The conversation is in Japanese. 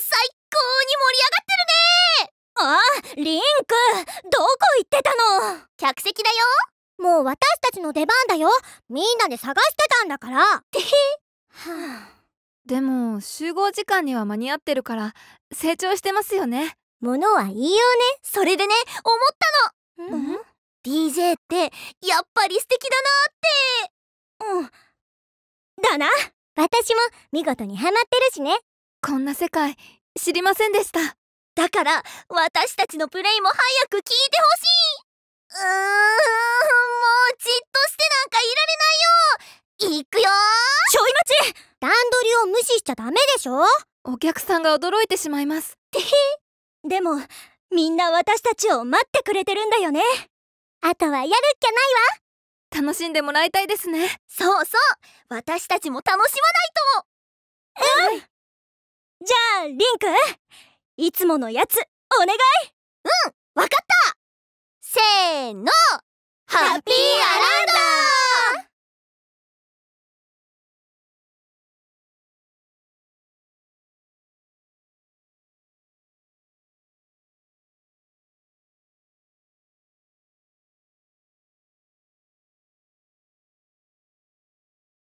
最高に盛り上がってるねあリンクどこ行ってたの客席だよもう私たちの出番だよみんなで探してたんだから でも集合時間には間に合ってるから成長してますよねものは言いようねそれでね思ったの、うん、うん、DJ ってやっぱり素敵だなってうんだな私も見事にハマってるしねこんな世界知りませんでしただから私たちのプレイも早く聞いてほしいうーんもうじっとしてなんかいられないよ行くよちょい待ち段取りを無視しちゃダメでしょお客さんが驚いてしまいますてへ でもみんな私たちを待ってくれてるんだよねあとはやるっきゃないわ楽しんでもらいたいですねそうそう私たちも楽しまないと、うん、リンクいつものやつ、お願いうんわかったせーのハッピーアラ